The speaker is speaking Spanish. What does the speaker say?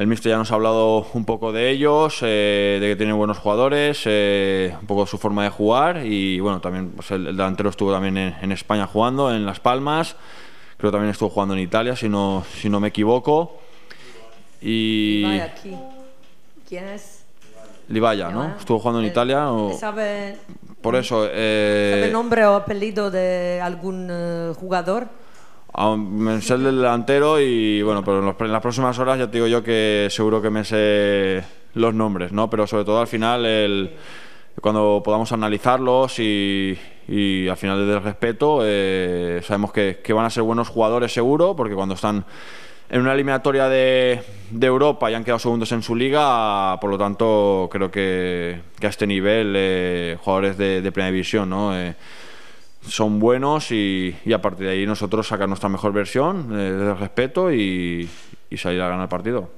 El mister ya nos ha hablado un poco de ellos, eh, de que tienen buenos jugadores, eh, un poco su forma de jugar y bueno, también pues, el, delantero estuvo también en, España jugando, en Las Palmas, creo que también estuvo jugando en Italia, si no, si no me equivoco. Y... ¿Quién es? Livaya, ¿no? Estuvo jugando en eh, Italia. O... por eso... nombre o apellido de algún jugador? me sé el delantero y bueno, pero en, las próximas horas ya te digo yo que seguro que me sé los nombres, ¿no? Pero sobre todo al final, el, cuando podamos analizarlos y, al final desde respeto, eh, sabemos que, que, van a ser buenos jugadores seguro, porque cuando están en una eliminatoria de, de, Europa y han quedado segundos en su liga, por lo tanto creo que, a este nivel eh, jugadores de, primera división, ¿no? Eh, son buenos y, a partir de ahí nosotros sacar nuestra mejor versión, eh, de respeto y salir a ganar el partido.